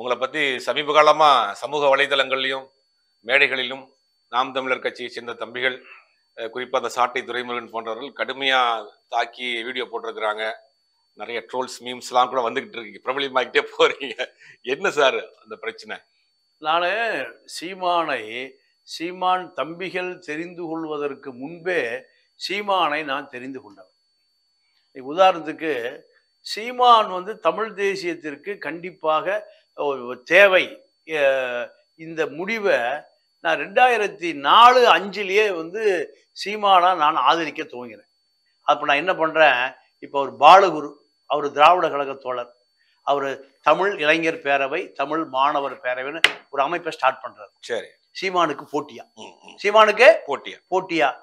உங்களை பற்றி சமீப காலமாக சமூக வலைதளங்கள்லையும் மேடைகளிலும் நாம் தமிழர் கட்சியை சேர்ந்த தம்பிகள் குறிப்பாக அந்த சாட்டை துரைமுருகன் போன்றவர்கள் கடுமையாக தாக்கி வீடியோ போட்டிருக்கிறாங்க நிறைய ட்ரோல்ஸ் மீம்ஸ்லாம் கூட வந்துக்கிட்டு இருக்கீங்க பிரபலமாகிட்டே போகிறீங்க என்ன சார் அந்த பிரச்சனை நான் சீமானை சீமான் தம்பிகள் தெரிந்து கொள்வதற்கு முன்பே சீமானை நான் தெரிந்து கொண்டேன் உதாரணத்துக்கு சீமான் வந்து தமிழ் தேசியத்திற்கு கண்டிப்பாக தேவை இந்த முடிவை நான் ரெண்டாயிரத்தி நாலு அஞ்சுலேயே வந்து சீமானாக நான் ஆதரிக்க துவங்கினேன் அப்போ நான் என்ன பண்ணுறேன் இப்போ அவர் பாலகுரு அவர் திராவிட கழகத்தோழர் அவர் தமிழ் இளைஞர் பேரவை தமிழ் மாணவர் பேரவைன்னு ஒரு அமைப்பை ஸ்டார்ட் பண்ணுறாரு சரி சீமானுக்கு போட்டியா சீமானுக்கு போட்டியா போட்டியா